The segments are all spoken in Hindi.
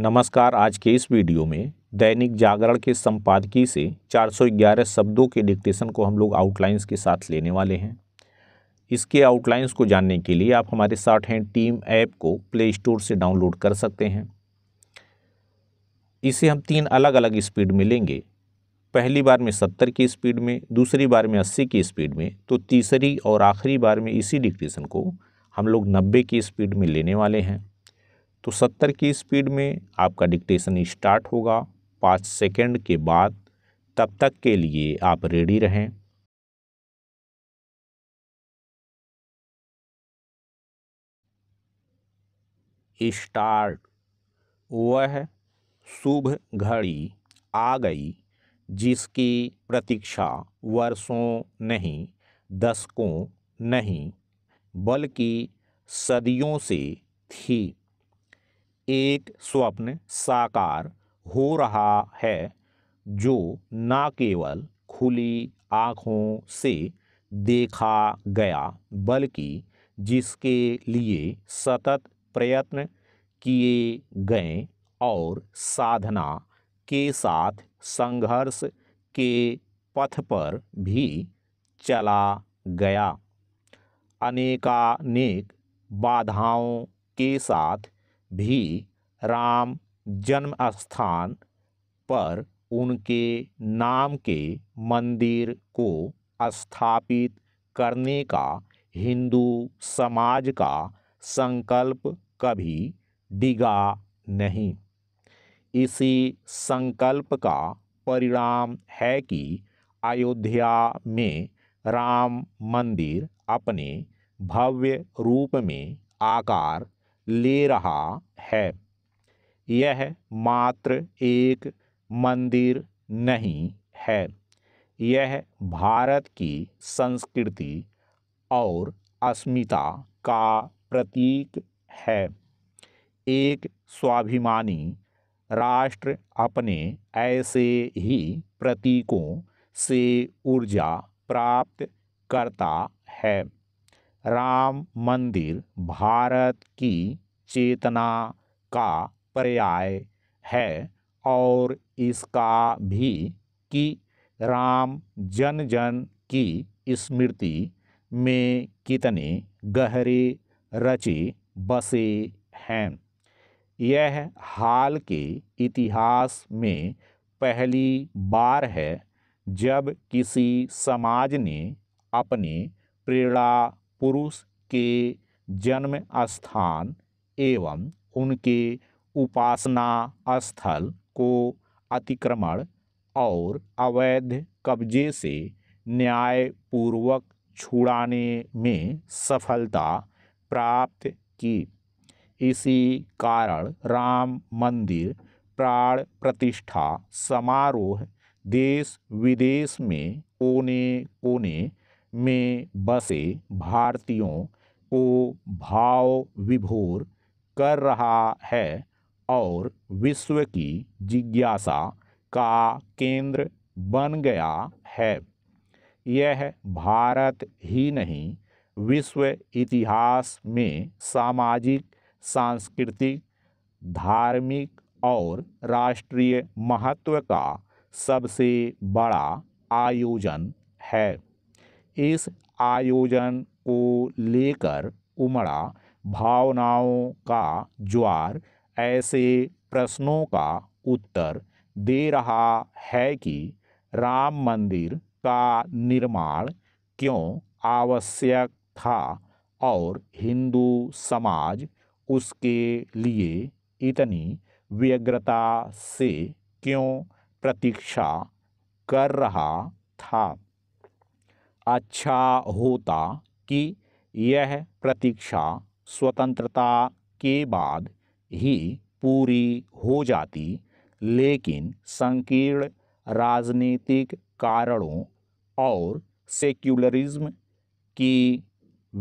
नमस्कार आज के इस वीडियो में दैनिक जागरण के संपादकीय से 411 शब्दों के डिक्टेशन को हम लोग आउटलाइंस के साथ लेने वाले हैं इसके आउटलाइंस को जानने के लिए आप हमारे साथ हैं टीम ऐप को प्ले स्टोर से डाउनलोड कर सकते हैं इसे हम तीन अलग अलग स्पीड में लेंगे पहली बार में सत्तर की स्पीड में दूसरी बार में अस्सी की स्पीड में तो तीसरी और आखिरी बार में इसी डिक्टेशन को हम लोग नब्बे की स्पीड में लेने वाले हैं तो सत्तर की स्पीड में आपका डिक्टेशन स्टार्ट होगा पाँच सेकेंड के बाद तब तक के लिए आप रेडी रहें स्टार्ट वह शुभ घड़ी आ गई जिसकी प्रतीक्षा वर्षों नहीं दशकों नहीं बल्कि सदियों से थी एक स्वप्न साकार हो रहा है जो न केवल खुली आँखों से देखा गया बल्कि जिसके लिए सतत प्रयत्न किए गए और साधना के साथ संघर्ष के पथ पर भी चला गया अनेकानेक बाधाओं के साथ भी राम जन्म स्थान पर उनके नाम के मंदिर को स्थापित करने का हिंदू समाज का संकल्प कभी डिगा नहीं इसी संकल्प का परिणाम है कि अयोध्या में राम मंदिर अपने भव्य रूप में आकार ले रहा है यह मात्र एक मंदिर नहीं है यह भारत की संस्कृति और अस्मिता का प्रतीक है एक स्वाभिमानी राष्ट्र अपने ऐसे ही प्रतीकों से ऊर्जा प्राप्त करता है राम मंदिर भारत की चेतना का पर्याय है और इसका भी कि राम जन जन की स्मृति में कितने गहरे रचे बसे हैं यह हाल के इतिहास में पहली बार है जब किसी समाज ने अपने प्रेरणा पुरुष के जन्म स्थान एवं उनके उपासना स्थल को अतिक्रमण और अवैध कब्जे से न्यायपूर्वक छुड़ाने में सफलता प्राप्त की इसी कारण राम मंदिर प्राण प्रतिष्ठा समारोह देश विदेश में कोने कोने में बसे भारतीयों को भाव विभोर कर रहा है और विश्व की जिज्ञासा का केंद्र बन गया है यह भारत ही नहीं विश्व इतिहास में सामाजिक सांस्कृतिक धार्मिक और राष्ट्रीय महत्व का सबसे बड़ा आयोजन है इस आयोजन को लेकर उमड़ा भावनाओं का ज्वार ऐसे प्रश्नों का उत्तर दे रहा है कि राम मंदिर का निर्माण क्यों आवश्यक था और हिंदू समाज उसके लिए इतनी व्यग्रता से क्यों प्रतीक्षा कर रहा था अच्छा होता कि यह प्रतीक्षा स्वतंत्रता के बाद ही पूरी हो जाती लेकिन संकीर्ण राजनीतिक कारणों और सेक्युलरिज्म की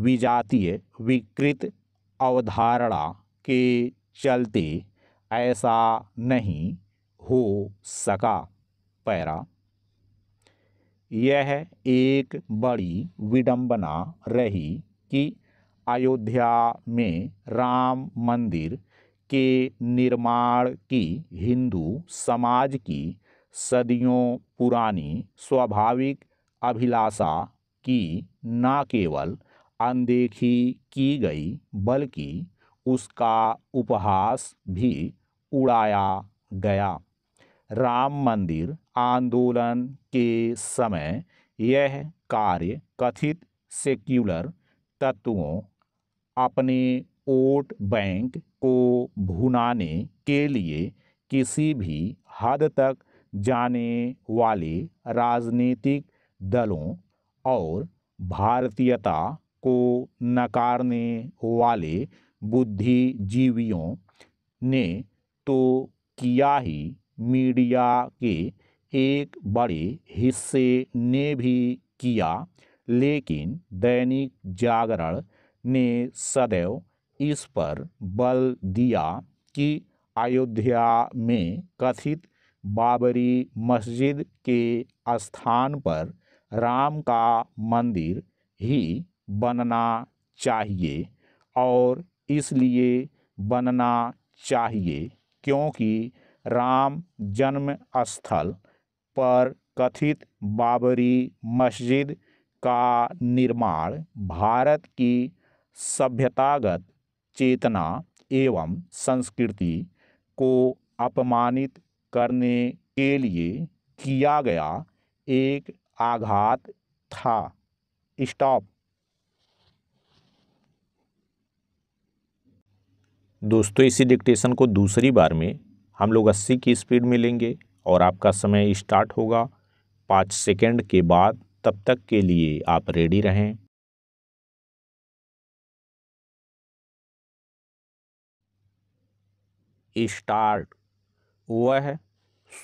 विजातीय विकृत अवधारणा के चलते ऐसा नहीं हो सका पैरा यह एक बड़ी विडंबना रही कि अयोध्या में राम मंदिर के निर्माण की हिंदू समाज की सदियों पुरानी स्वाभाविक अभिलाषा की न केवल अनदेखी की गई बल्कि उसका उपहास भी उड़ाया गया राम मंदिर आंदोलन के समय यह कार्य कथित सेक्युलर तत्वों अपने वोट बैंक को भुनाने के लिए किसी भी हद तक जाने वाले राजनीतिक दलों और भारतीयता को नकारने वाले बुद्धिजीवियों ने तो किया ही मीडिया के एक बड़े हिस्से ने भी किया लेकिन दैनिक जागरण ने सदैव इस पर बल दिया कि अयोध्या में कथित बाबरी मस्जिद के स्थान पर राम का मंदिर ही बनना चाहिए और इसलिए बनना चाहिए क्योंकि राम जन्म स्थल पर कथित बाबरी मस्जिद का निर्माण भारत की सभ्यतागत चेतना एवं संस्कृति को अपमानित करने के लिए किया गया एक आघात था स्टॉप दोस्तों इसी डिक्टेशन को दूसरी बार में हम लोग 80 की स्पीड में लेंगे और आपका समय स्टार्ट होगा पाँच सेकंड के बाद तब तक के लिए आप रेडी रहें स्टार्ट वह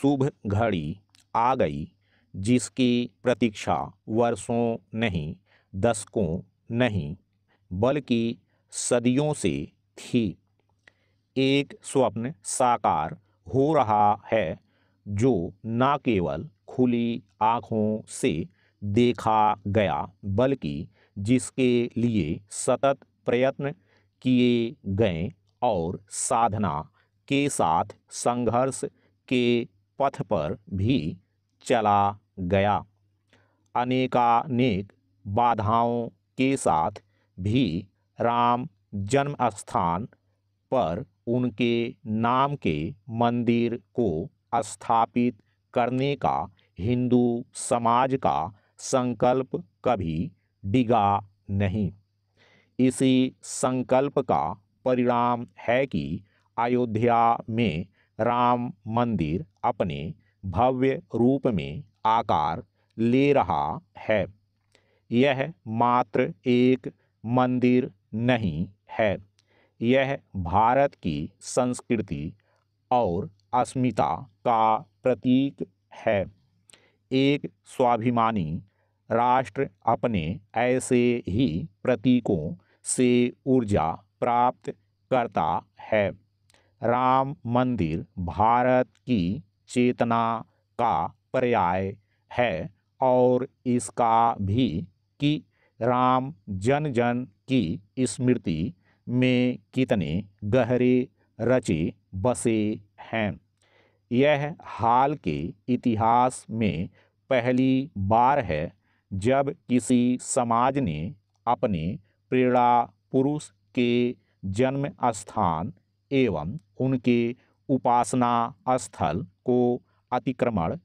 शुभ घड़ी आ गई जिसकी प्रतीक्षा वर्षों नहीं दशकों नहीं बल्कि सदियों से थी एक स्वप्न साकार हो रहा है जो न केवल खुली आँखों से देखा गया बल्कि जिसके लिए सतत प्रयत्न किए गए और साधना के साथ संघर्ष के पथ पर भी चला गया अनेकानेक बाधाओं के साथ भी राम जन्म स्थान पर उनके नाम के मंदिर को स्थापित करने का हिंदू समाज का संकल्प कभी डिगा नहीं इसी संकल्प का परिणाम है कि अयोध्या में राम मंदिर अपने भव्य रूप में आकार ले रहा है यह मात्र एक मंदिर नहीं है यह भारत की संस्कृति और अस्मिता का प्रतीक है एक स्वाभिमानी राष्ट्र अपने ऐसे ही प्रतीकों से ऊर्जा प्राप्त करता है राम मंदिर भारत की चेतना का पर्याय है और इसका भी कि राम जन जन की स्मृति में कितने गहरे रचे बसे हैं यह हाल के इतिहास में पहली बार है जब किसी समाज ने अपने प्रेरणा पुरुष के जन्म स्थान एवं उनके उपासना स्थल को अतिक्रमण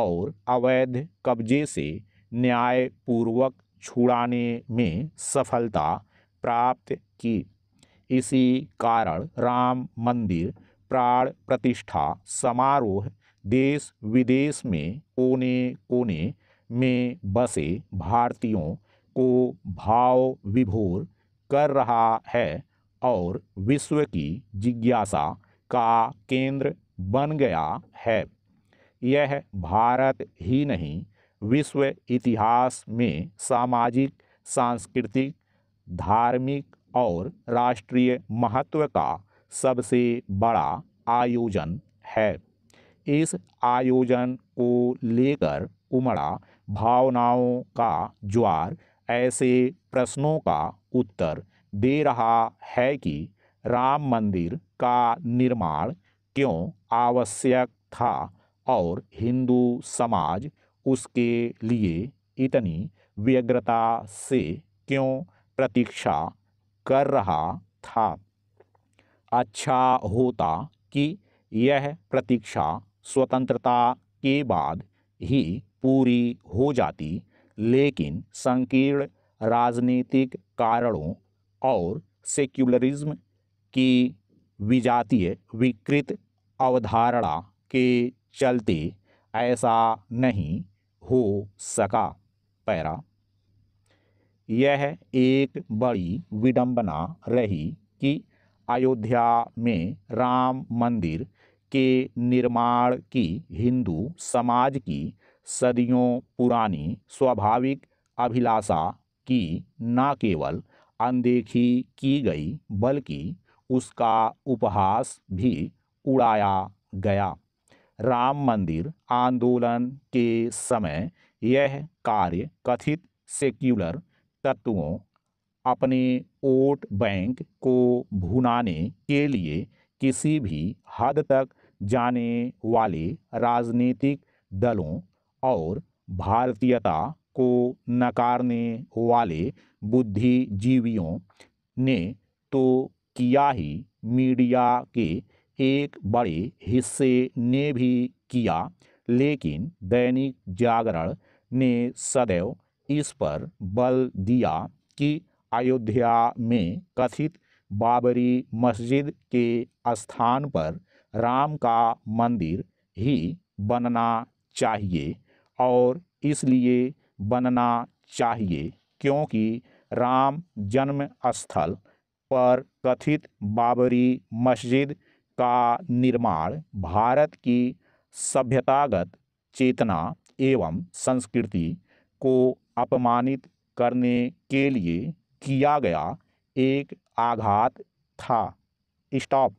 और अवैध कब्जे से न्यायपूर्वक छुड़ाने में सफलता प्राप्त की इसी कारण राम मंदिर प्राण प्रतिष्ठा समारोह देश विदेश में कोने कोने में बसे भारतीयों को भाव विभोर कर रहा है और विश्व की जिज्ञासा का केंद्र बन गया है यह भारत ही नहीं विश्व इतिहास में सामाजिक सांस्कृतिक धार्मिक और राष्ट्रीय महत्व का सबसे बड़ा आयोजन है इस आयोजन को लेकर उमड़ा भावनाओं का ज्वार ऐसे प्रश्नों का उत्तर दे रहा है कि राम मंदिर का निर्माण क्यों आवश्यक था और हिंदू समाज उसके लिए इतनी व्यग्रता से क्यों प्रतीक्षा कर रहा था अच्छा होता कि यह प्रतीक्षा स्वतंत्रता के बाद ही पूरी हो जाती लेकिन संकीर्ण राजनीतिक कारणों और सेक्युलरिज्म की विजातीय विकृत अवधारणा के चलते ऐसा नहीं हो सका पैरा यह एक बड़ी विडंबना रही कि अयोध्या में राम मंदिर के निर्माण की हिंदू समाज की सदियों पुरानी स्वाभाविक अभिलाषा की न केवल अनदेखी की गई बल्कि उसका उपहास भी उड़ाया गया राम मंदिर आंदोलन के समय यह कार्य कथित सेक्युलर तत्वों अपने वोट बैंक को भुनाने के लिए किसी भी हद तक जाने वाले राजनीतिक दलों और भारतीयता को नकारने वाले बुद्धिजीवियों ने तो किया ही मीडिया के एक बड़े हिस्से ने भी किया लेकिन दैनिक जागरण ने सदैव इस पर बल दिया कि अयोध्या में कथित बाबरी मस्जिद के स्थान पर राम का मंदिर ही बनना चाहिए और इसलिए बनना चाहिए क्योंकि राम जन्म स्थल पर कथित बाबरी मस्जिद का निर्माण भारत की सभ्यतागत चेतना एवं संस्कृति को अपमानित करने के लिए किया गया एक आघात था स्टॉप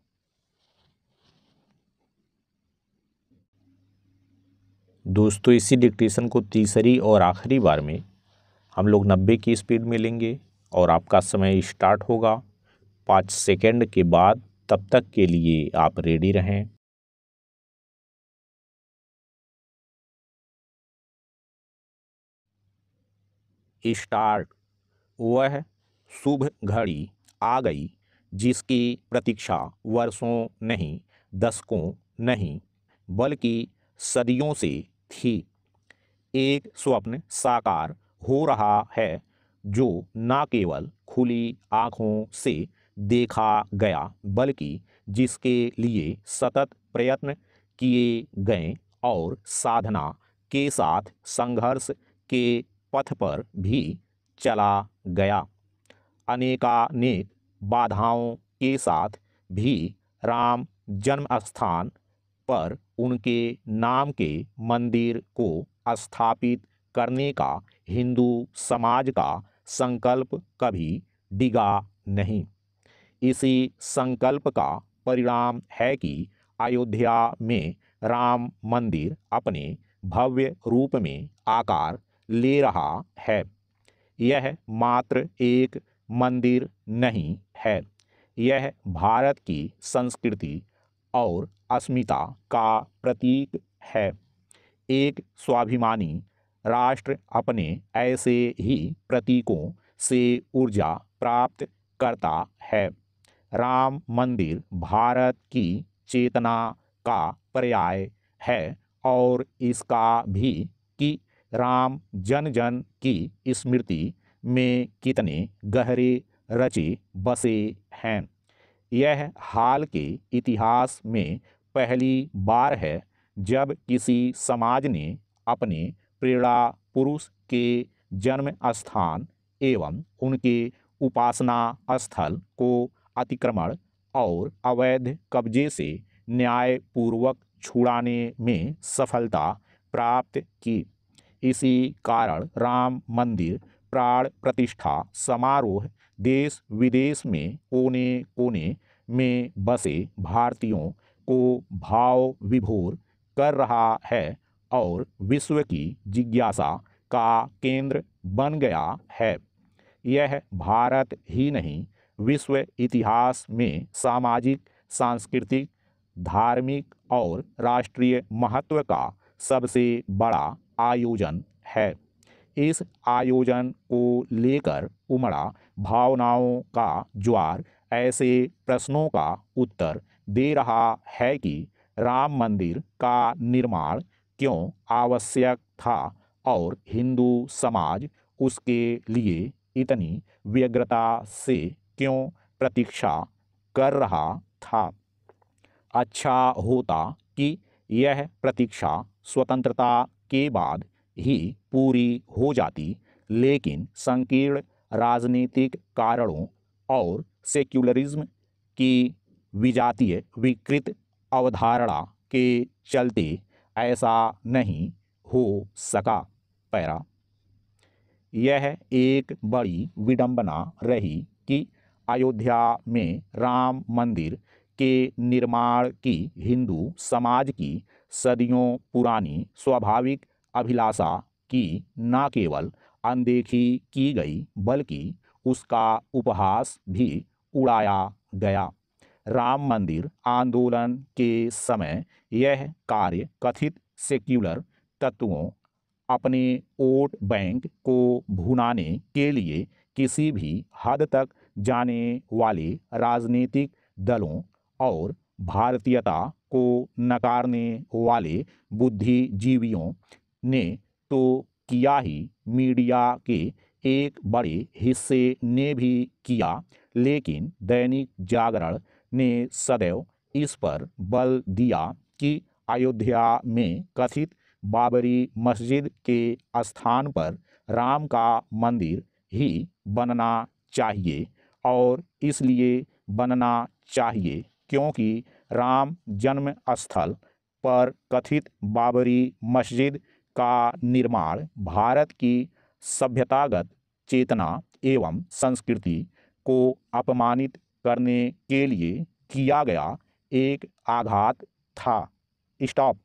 दोस्तों इसी डिक्टेशन को तीसरी और आखिरी बार में हम लोग नब्बे की स्पीड में लेंगे और आपका समय स्टार्ट होगा पाँच सेकेंड के बाद तब तक के लिए आप रेडी रहें स्टार्ट वह शुभ घड़ी आ गई जिसकी प्रतीक्षा वर्षों नहीं दशकों नहीं बल्कि सदियों से थी एक स्वप्न साकार हो रहा है जो न केवल खुली आँखों से देखा गया बल्कि जिसके लिए सतत प्रयत्न किए गए और साधना के साथ संघर्ष के पथ पर भी चला गया अनेकानेक बाधाओं के साथ भी राम जन्म स्थान पर उनके नाम के मंदिर को स्थापित करने का हिंदू समाज का संकल्प कभी डिगा नहीं इसी संकल्प का परिणाम है कि अयोध्या में राम मंदिर अपने भव्य रूप में आकार ले रहा है यह मात्र एक मंदिर नहीं है यह भारत की संस्कृति और अस्मिता का प्रतीक है एक स्वाभिमानी राष्ट्र अपने ऐसे ही प्रतीकों से ऊर्जा प्राप्त करता है राम मंदिर भारत की चेतना का पर्याय है और इसका भी कि राम जन जन की स्मृति में कितने गहरे रचे बसे हैं यह हाल के इतिहास में पहली बार है जब किसी समाज ने अपने प्रेरणा पुरुष के जन्म स्थान एवं उनके उपासना स्थल को अतिक्रमण और अवैध कब्जे से न्यायपूर्वक छुड़ाने में सफलता प्राप्त की इसी कारण राम मंदिर प्राण प्रतिष्ठा समारोह देश विदेश में कोने कोने में बसे भारतीयों को भाव विभोर कर रहा है और विश्व की जिज्ञासा का केंद्र बन गया है यह भारत ही नहीं विश्व इतिहास में सामाजिक सांस्कृतिक धार्मिक और राष्ट्रीय महत्व का सबसे बड़ा आयोजन है इस आयोजन को लेकर उमड़ा भावनाओं का ज्वार ऐसे प्रश्नों का उत्तर दे रहा है कि राम मंदिर का निर्माण क्यों आवश्यक था और हिंदू समाज उसके लिए इतनी व्यग्रता से क्यों प्रतीक्षा कर रहा था अच्छा होता कि यह प्रतीक्षा स्वतंत्रता के बाद ही पूरी हो जाती लेकिन संकीर्ण राजनीतिक कारणों और सेक्युलरिज्म की विजातीय विकृत अवधारणा के चलते ऐसा नहीं हो सका पैरा यह एक बड़ी विडंबना रही कि अयोध्या में राम मंदिर के निर्माण की हिंदू समाज की सदियों पुरानी स्वाभाविक अभिलाषा की न केवल अनदेखी की गई बल्कि उसका उपहास भी उड़ाया गया राम मंदिर आंदोलन के समय यह कार्य कथित सेक्युलर तत्वों अपने वोट बैंक को भुनाने के लिए किसी भी हद तक जाने वाले राजनीतिक दलों और भारतीयता को नकारने वाले बुद्धिजीवियों ने तो किया ही मीडिया के एक बड़े हिस्से ने भी किया लेकिन दैनिक जागरण ने सदैव इस पर बल दिया कि अयोध्या में कथित बाबरी मस्जिद के स्थान पर राम का मंदिर ही बनना चाहिए और इसलिए बनना चाहिए क्योंकि राम जन्म स्थल पर कथित बाबरी मस्जिद का निर्माण भारत की सभ्यतागत चेतना एवं संस्कृति को अपमानित करने के लिए किया गया एक आघात था स्टॉप